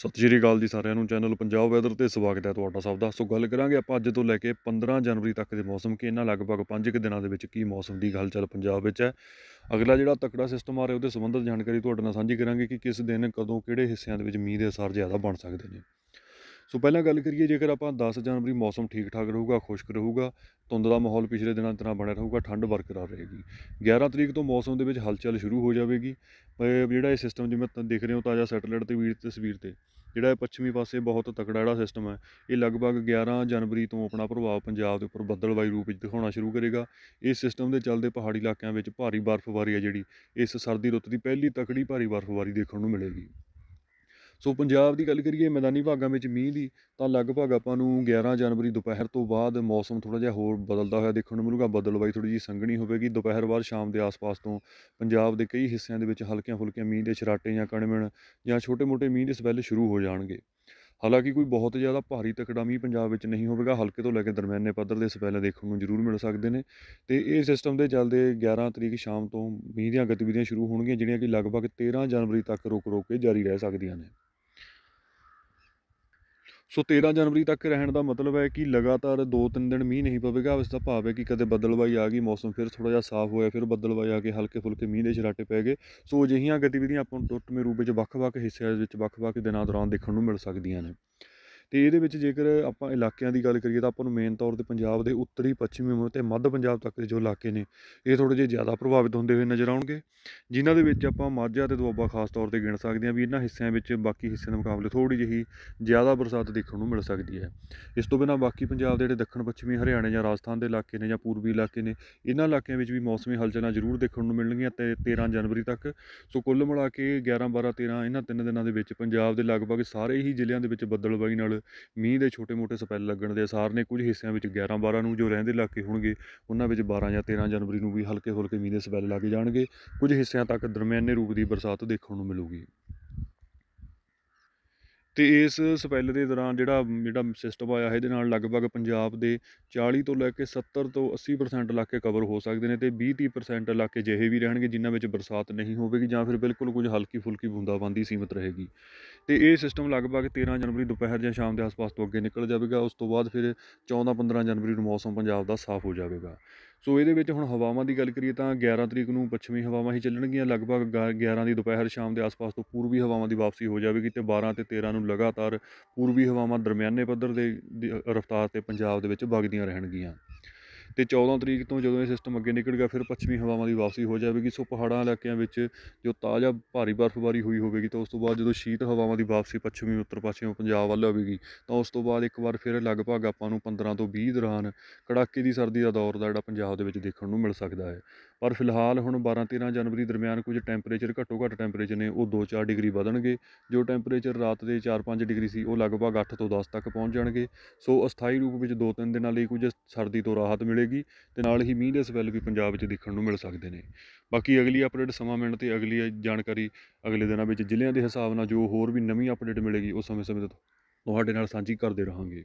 ਸਤਿ ਸ਼੍ਰੀ ਅਕਾਲ ਜੀ ਸਾਰਿਆਂ ਨੂੰ ਚੈਨਲ ਪੰਜਾਬ ਵੈਦਰ ਤੇ ਸਵਾਗਤ ਹੈ ਤੁਹਾਡਾ ਸਭ ਦਾ ਸੋ ਗੱਲ ਕਰਾਂਗੇ ਆਪਾਂ ਅੱਜ ਤੋਂ ਲੈ ਕੇ 15 ਜਨਵਰੀ ਤੱਕ ਦੇ ਮੌਸਮ ਕਿ ਇਹਨਾਂ ਲਗਭਗ 5 ਕਿ ਦਿਨਾਂ ਦੇ ਵਿੱਚ ਕੀ ਮੌਸਮ ਦੀ ਹਲਚਲ ਪੰਜਾਬ ਵਿੱਚ ਹੈ ਅਗਲਾ ਜਿਹੜਾ ਤਕੜਾ ਸਿਸਟਮ ਆ ਰਿਹਾ ਉਹਦੇ ਸੰਬੰਧਤ ਜਾਣਕਾਰੀ ਤੁਹਾਡੇ ਨਾਲ ਸਾਂਝੀ ਕਰਾਂਗੇ ਕਿ ਕਿਸ ਦਿਨ ਕਦੋਂ ਕਿਹੜੇ ਹਿੱਸਿਆਂ ਦੇ ਵਿੱਚ ਮੀਂਹ ਦੇ ਅਸਰ ਜ਼ਿਆਦਾ ਬਣ ਸਕਦੇ ਨੇ ਸੋ ਪਹਿਲਾਂ ਗੱਲ ਕਰੀਏ ਜੇਕਰ ਆਪਾਂ 10 ਜਨਵਰੀ ਮੌਸਮ ਠੀਕ ਠਾਕ ਰਹੂਗਾ ਖੁਸ਼ਕ ਰਹੂਗਾ ਧੁੰਦ ਦਾ ਮਾਹੌਲ ਪਿਛਲੇ ਦਿਨਾਂ ਤਰ੍ਹਾਂ ਬਣਿਆ ਰਹੂਗਾ ਠੰਡ ਬਰਕਰਾਰ ਰਹੇਗੀ 11 ਤਰੀਕ ਤੋਂ ਮੌਸਮ ਦੇ ਵਿੱਚ ਹਲਚਲ ਸ਼ੁਰੂ ਹੋ ਜਾਵੇਗੀ ਜਿਹੜਾ ਇਹ ਸਿਸਟਮ ਜਿਵੇਂ ਦੇਖ ਰਹੇ ਹੋ ਤਾਜ਼ਾ ਸੈਟੇਲਾਈਟ ਤੇ ਵੀਰ ਤਸਵੀਰ ਤੇ ਜਿਹੜਾ ਇਹ ਪੱਛਮੀ ਪਾਸੇ ਬਹੁਤ ਤਕੜਾ ਜਿਹੜਾ ਸਿਸਟਮ ਹੈ ਇਹ ਲਗਭਗ 11 ਜਨਵਰੀ ਤੋਂ ਆਪਣਾ ਪ੍ਰਭਾਵ ਪੰਜਾਬ ਦੇ ਉੱਪਰ ਬੱਦਲਵਾਈ ਰੂਪ ਵਿੱਚ ਦਿਖਾਉਣਾ ਸ਼ੁਰੂ ਕਰੇਗਾ ਇਸ ਸਿਸਟਮ ਦੇ ਚੱਲਦੇ ਪਹਾੜੀ ਇਲਾਕਿਆਂ ਵਿੱਚ ਭਾਰੀ ਬਰਫ਼ਬਾਰੀ ਹੈ ਜਿਹੜੀ ਇਸ ਸਰਦੀ ਰੁੱਤ ਦੀ ਪਹਿਲੀ ਤਕੜੀ ਭਾਰੀ ਬਰਫ਼ਬਾਰੀ ਦੇਖਣ ਨੂੰ ਮਿਲੇਗੀ ਸੋ ਪੰਜਾਬ ਦੀ ਗੱਲ ਕਰੀਏ ਮੈਦਾਨੀ ਭਾਗਾਂ ਵਿੱਚ ਮੀਂਹ ਦੀ ਤਾਂ ਲਗਭਗ ਆਪਾਂ ਨੂੰ 11 ਜਨਵਰੀ ਦੁਪਹਿਰ ਤੋਂ ਬਾਅਦ ਮੌਸਮ ਥੋੜਾ ਜਿਹਾ ਹੋਰ ਬਦਲਦਾ ਹੋਇਆ ਦੇਖਣ ਨੂੰ ਮਿਲੂਗਾ ਬਦਲਵਾਈ ਥੋੜੀ ਜੀ ਸੰਘਣੀ ਹੋਵੇਗੀ ਦੁਪਹਿਰ ਬਾਅਦ ਸ਼ਾਮ ਦੇ ਆਸ-ਪਾਸ ਤੋਂ ਪੰਜਾਬ ਦੇ ਕਈ ਹਿੱਸਿਆਂ ਦੇ ਵਿੱਚ ਹਲਕੀਆਂ-ਫੁਲਕੀਆਂ ਮੀਂਹ ਦੇ ਛਰਾਟੇ ਜਾਂ ਕਣਮਣ ਜਾਂ ਛੋਟੇ-ਮੋਟੇ ਮੀਂਹ ਦੇ ਸਵੈਲ ਸ਼ੁਰੂ ਹੋ ਜਾਣਗੇ ਹਾਲਾਂਕਿ ਕੋਈ ਬਹੁਤ ਜ਼ਿਆਦਾ ਭਾਰੀ ਤਕੜਾ ਮੀਂਹ ਪੰਜਾਬ ਵਿੱਚ ਨਹੀਂ ਹੋਵੇਗਾ ਹਲਕੇ ਤੋਂ ਲੈ ਕੇ ਦਰਮਿਆਨੇ ਪੱਧਰ ਦੇ ਸਵੈਲ ਦੇਖਣ ਨੂੰ ਜ਼ਰੂਰ ਮਿਲ ਸਕਦੇ ਨੇ ਤੇ ਇਹ ਸਿਸਟਮ ਦੇ ਚੱਲਦੇ 11 ਤਰੀਕ ਸ਼ਾਮ ਤੋਂ ਮੀਂਹ ਦੀਆਂ ਗਤੀਵਿਧੀਆਂ ਸ਼ੁਰੂ ਹੋਣਗੀਆਂ ਜਿਹੜੀਆਂ ਕਿ ਲਗਭਗ 13 ਜਨਵਰੀ ਤੱਕ ਰੁਕ ਰੁਕ ਕੇ ਜਾਰੀ ਰਹਿ ਸਕਦੀਆਂ ਨੇ ਸੋ 13 ਜਨਵਰੀ ਤੱਕ ਰਹਿਣ ਦਾ ਮਤਲਬ ਹੈ ਕਿ ਲਗਾਤਾਰ 2-3 ਦਿਨ ਮੀਂਹ ਨਹੀਂ ਪਵੇਗਾ ਇਸ ਦਾ ਭਾਵ ਹੈ ਕਿ ਕਦੇ ਬੱਦਲਬਾਈ ਆ ਗਈ ਮੌਸਮ ਫਿਰ ਥੋੜਾ ਜਿਹਾ ਸਾਫ਼ ਹੋਇਆ ਫਿਰ ਬੱਦਲਬਾਈ ਆ ਕੇ ਹਲਕੇ ਫੁਲਕੇ ਮੀਂਹ ਦੇ ਛਰਾਟੇ ਪੈ ਗਏ ਸੋ ਅਜਿਹੀਆਂ ਗਤੀਵਿਧੀਆਂ ਆਪਾਂ ਨੂੰ ਟੁੱਟਵੇਂ ਰੂਪ ਵਿੱਚ ਵੱਖ-ਵੱਖ ਹਿੱਸਿਆਂ ਵਿੱਚ ਵੱਖ-ਵੱਖ ਦਿਨਾਂ ਦੌਰਾਨ ਦੇਖਣ ਨੂੰ ਮਿਲ ਸਕਦੀਆਂ ਨੇ ਤੇ ਇਹਦੇ ਵਿੱਚ ਜੇਕਰ ਆਪਾਂ ਇਲਾਕਿਆਂ ਦੀ ਗੱਲ ਕਰੀਏ ਤਾਂ ਆਪਾਂ ਨੂੰ ਮੇਨ ਤੌਰ 'ਤੇ ਪੰਜਾਬ ਦੇ ਉੱਤਰੀ ਪੱਛਮੀ ਅਤੇ ਮੱਧ ਪੰਜਾਬ ਤੱਕ ਦੇ ਜੋ ਇਲਾਕੇ ਨੇ ਇਹ ਥੋੜੇ ਜਿਹਾ ਜ਼ਿਆਦਾ ਪ੍ਰਭਾਵਿਤ ਹੁੰਦੇ ਹੋਏ ਨਜ਼ਰ ਆਉਣਗੇ ਜਿਨ੍ਹਾਂ ਦੇ ਵਿੱਚ ਆਪਾਂ ਮਾਝਾ ਤੇ ਦੁਆਬਾ ਖਾਸ ਤੌਰ 'ਤੇ ਗਿਣ ਸਕਦੇ ਹਾਂ ਵੀ ਇਹਨਾਂ ਹਿੱਸਿਆਂ ਵਿੱਚ ਬਾਕੀ ਹਿੱਸਿਆਂ ਦੇ ਮੁਕਾਬਲੇ ਥੋੜੀ ਜਿਹੀ ਜ਼ਿਆਦਾ ਬਰਸਾਤ ਦੇਖਣ ਨੂੰ ਮਿਲ ਸਕਦੀ ਹੈ ਇਸ ਤੋਂ ਬਿਨਾਂ ਬਾਕੀ ਪੰਜਾਬ ਦੇ ਜਿਹੜੇ ਦੱਖਣ ਪੱਛਮੀ ਹਰਿਆਣਾ ਜਾਂ ਰਾਜਸਥਾਨ ਦੇ ਇਲਾਕੇ ਨੇ ਜਾਂ ਪੂਰਬੀ ਇਲਾਕੇ ਨੇ ਇਹਨਾਂ ਇਲਾਕਿਆਂ ਵਿੱਚ ਵੀ ਮੌਸਮੀ ਹਲਚਲਾਂ ਜ਼ਰੂਰ ਦੇਖਣ ਨੂੰ ਮਿਲਣਗੀਆਂ ਤੇ 13 ਜਨਵਰੀ ਤੱਕ ਸੋ ਕੁੱਲ ਮਿਲਾ ਕੇ 11 12 13 ਇਹਨਾਂ ਤਿੰਨ ਦਿਨਾਂ ਦੇ ਵਿੱਚ ਪੰਜਾਬ ਦੇ ਲਗਭਗ ਸਾਰੇ ਹੀ ਜ਼ਿਲ੍ਹਿਆਂ ਦੇ ਵਿੱਚ ਬੱਦਲਬਾਈ ਨਾਲ ਮੀਂਹ ਦੇ ਛੋਟੇ-ਮੋਟੇ ਸਪੈਲ ਲੱਗਣ ਦੇ ਅਸਾਰ ਨੇ ਕੁਝ ਹਿੱਸਿਆਂ ਵਿੱਚ 11-12 ਨੂੰ ਜੋ ਰਹਿੰਦੇ ਇਲਾਕੇ ਹੋਣਗੇ ਉਹਨਾਂ ਵਿੱਚ 12 ਜਾਂ 13 ਜਨਵਰੀ ਨੂੰ ਵੀ ਹਲਕੇ-ਹਲਕੇ ਮੀਂਹ ਦੇ ਸਪੈਲ ਲੱਗ ਜਾਣਗੇ ਕੁਝ ਹਿੱਸਿਆਂ ਤੱਕ ਦਰਮਿਆਨੇ ਰੂਪ ਦੀ ਬਰਸਾਤ ਦੇਖਣ ਨੂੰ ਮਿਲੂਗੀ ਤੇ ਇਸ ਸਪੈਲ ਦੇ ਦੌਰਾਨ ਜਿਹੜਾ ਜਿਹੜਾ ਸਿਸਟਮ ਆਇਆ ਹੈ ਇਹਦੇ ਨਾਲ ਲਗਭਗ ਪੰਜਾਬ ਦੇ 40 ਤੋਂ ਲੈ ਕੇ 70 ਤੋਂ 80% ਇਲਾਕੇ ਕਵਰ ਹੋ ਸਕਦੇ ਨੇ ਤੇ 20-30% ਇਲਾਕੇ ਜਿਹੇ ਵੀ ਰਹਿਣਗੇ ਜਿਨ੍ਹਾਂ ਵਿੱਚ ਬਰਸਾਤ ਨਹੀਂ ਹੋਵੇਗੀ ਜਾਂ ਫਿਰ ਬਿਲਕੁਲ ਕੁਝ ਹਲਕੀ ਫੁਲਕੀ ਬੂੰਦਾਬਾਂਦੀ ਸੀਮਤ ਰਹੇਗੀ ਤੇ ਇਹ ਸਿਸਟਮ ਲਗਭਗ 13 ਜਨਵਰੀ ਦੁਪਹਿਰ ਜਾਂ ਸ਼ਾਮ ਦੇ ਆਸ-ਪਾਸ ਤੋਂ ਅੱਗੇ ਨਿਕਲ ਜਾਵੇਗਾ ਉਸ ਤੋਂ ਬਾਅਦ ਫਿਰ 14-15 ਜਨਵਰੀ ਨੂੰ ਮੌਸਮ ਪੰਜਾਬ ਦਾ ਸਾਫ਼ ਹੋ ਜਾਵੇਗਾ ਸੋ ਇਹਦੇ ਵਿੱਚ ਹੁਣ ਹਵਾਵਾਂ ਦੀ ਗੱਲ ਕਰੀਏ ਤਾਂ 11 ਤਰੀਕ ਨੂੰ ਪੱਛਮੀ ਹਵਾਵਾਂ ਹੀ ਚੱਲਣਗੀਆਂ ਲਗਭਗ 11 ਦੀ ਦੁਪਹਿਰ ਸ਼ਾਮ ਦੇ ਆਸ-ਪਾਸ ਤੋਂ ਪੂਰਬੀ ਹਵਾਵਾਂ ਦੀ ਵਾਪਸੀ ਹੋ ਜਾਵੇਗੀ ਤੇ 12 ਤੇ 13 ਨੂੰ ਲਗਾਤਾਰ ਪੂਰਬੀ ਹਵਾਵਾਂ ਦਰਮਿਆਨੇ ਪੱਧਰ ਦੇ ਰਫ਼ਤਾਰ ਤੇ ਪੰਜਾਬ ਦੇ ਵਿੱਚ ਵਗਦੀਆਂ ਰਹਿਣਗੀਆਂ ਤੇ 14 ਤਰੀਕ ਤੋਂ ਜਦੋਂ ਇਹ ਸਿਸਟਮ ਅੱਗੇ ਨਿਕਲੇਗਾ ਫਿਰ ਪੱਛਮੀ ਹਵਾਵਾਂ ਦੀ ਵਾਪਸੀ ਹੋ ਜਾਵੇਗੀ ਸੋ ਪਹਾੜਾਂ ਇਲਾਕਿਆਂ ਵਿੱਚ ਜੋ ਤਾਜ਼ਾ ਭਾਰੀ ਬਰਫ਼ਬਾਰੀ ਹੋਈ ਹੋਵੇਗੀ ਤਾਂ ਉਸ ਤੋਂ ਬਾਅਦ ਜਦੋਂ ਸ਼ੀਤ ਹਵਾਵਾਂ ਦੀ ਵਾਪਸੀ ਪੱਛਮੀ ਉੱਤਰ ਪੱਛਮੀ ਪੰਜਾਬ ਵੱਲ ਆਵੇਗੀ ਤਾਂ ਉਸ ਤੋਂ ਬਾਅਦ ਇੱਕ ਵਾਰ ਫਿਰ ਲਗਭਗ ਆਪਾਂ ਨੂੰ 15 ਤੋਂ 20 ਦੌਰਾਨ ਕੜਾਕੇ ਦੀ ਸਰਦੀ ਦਾ ਦੌਰ ਦਾ ਜਿਹੜਾ ਪੰਜਾਬ ਦੇ ਵਿੱਚ ਦੇਖਣ ਨੂੰ ਮਿਲ ਸਕਦਾ ਹੈ ਪਰ ਫਿਲਹਾਲ ਹੁਣ 12-13 ਜਨਵਰੀ ਦਰਮਿਆਨ ਕੁਝ ਟੈਂਪਰੇਚਰ ਘੱਟੋ ਘੱਟ ਟੈਂਪਰੇਚਰ ਨੇ ਉਹ 2-4 ਡਿਗਰੀ ਵਧਣਗੇ ਜੋ ਟੈਂਪਰੇਚਰ ਰਾਤ ਦੇ 4-5 ਡਿਗਰੀ ਸੀ ਉਹ ਲਗਭਗ 8 ਤੋਂ 10 ਤੱਕ ਪਹੁੰਚ ਜਾਣਗੇ ਸੋ ਅਸਥਾਈ ਰੂਪ ਵਿੱਚ 2-3 ਦਿਨਾਂ ਲਈ ਕੁਝ ਸਰਦੀ ਤੋਂ ਰਾਹਤ ਮਿਲੇਗੀ ਤੇ ਨਾਲ ਹੀ ਮੀਂਹ ਦੇ ਸਵੈਲ ਵੀ ਪੰਜਾਬ ਵਿੱਚ ਦੇਖਣ ਨੂੰ ਮਿਲ ਸਕਦੇ ਨੇ ਬਾਕੀ ਅਗਲੀ ਅਪਡੇਟ ਸਮਾਂ ਮਿਲਣ ਤੇ ਅਗਲੀ ਜਾਣਕਾਰੀ ਅਗਲੇ ਦਿਨਾਂ ਵਿੱਚ ਜ਼ਿਲ੍ਹਿਆਂ ਦੇ ਹਿਸਾਬ ਨਾਲ ਜੋ ਹੋਰ ਵੀ ਨਵੀਂ ਅਪਡੇਟ ਮਿਲੇਗੀ ਉਸ ਸਮੇਂ-ਸਮੇਂ ਤੇ ਤੁਹਾਡੇ ਨਾਲ ਸਾਂਝੀ ਕਰਦੇ ਰਹਾਂਗੇ